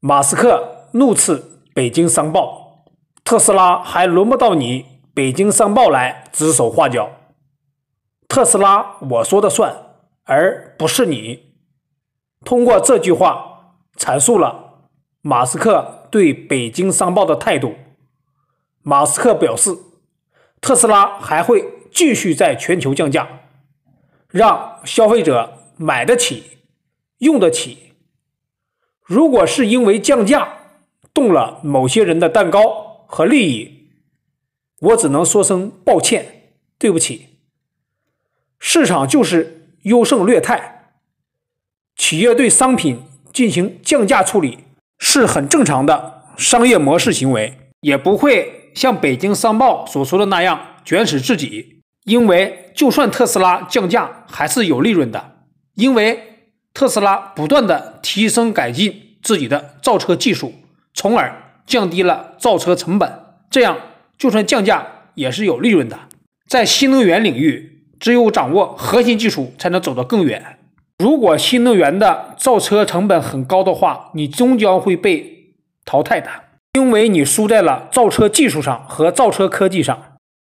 马斯克怒斥《北京商报》：“特斯拉还轮不到你，《北京商报》来指手画脚。特斯拉我说的算，而不是你。”通过这句话阐述了马斯克对《北京商报》的态度。马斯克表示，特斯拉还会继续在全球降价，让消费者买得起、用得起。如果是因为降价动了某些人的蛋糕和利益，我只能说声抱歉，对不起。市场就是优胜劣汰，企业对商品进行降价处理是很正常的商业模式行为，也不会像北京商报所说的那样卷死自己，因为就算特斯拉降价还是有利润的，因为。特斯拉不断的提升改进自己的造车技术，从而降低了造车成本，这样就算降价也是有利润的。在新能源领域，只有掌握核心技术，才能走得更远。如果新能源的造车成本很高的话，你终将会被淘汰的，因为你输在了造车技术上和造车科技上。